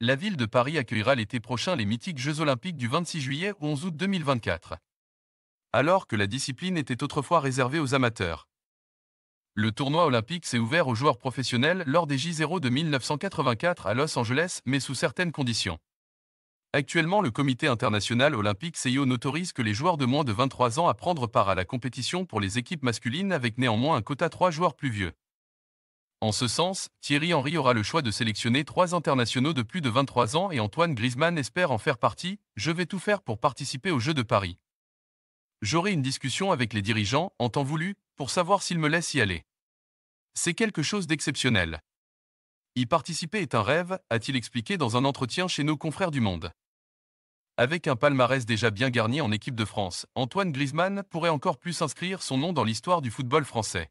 la ville de Paris accueillera l'été prochain les mythiques Jeux olympiques du 26 juillet au 11 août 2024. Alors que la discipline était autrefois réservée aux amateurs. Le tournoi olympique s'est ouvert aux joueurs professionnels lors des J0 de 1984 à Los Angeles, mais sous certaines conditions. Actuellement, le Comité international olympique CIO n'autorise que les joueurs de moins de 23 ans à prendre part à la compétition pour les équipes masculines avec néanmoins un quota 3 joueurs plus vieux. En ce sens, Thierry Henry aura le choix de sélectionner trois internationaux de plus de 23 ans et Antoine Griezmann espère en faire partie. Je vais tout faire pour participer aux Jeux de Paris. J'aurai une discussion avec les dirigeants, en temps voulu, pour savoir s'ils me laissent y aller. C'est quelque chose d'exceptionnel. Y participer est un rêve, a-t-il expliqué dans un entretien chez nos confrères du Monde. Avec un palmarès déjà bien garni en équipe de France, Antoine Griezmann pourrait encore plus inscrire son nom dans l'histoire du football français.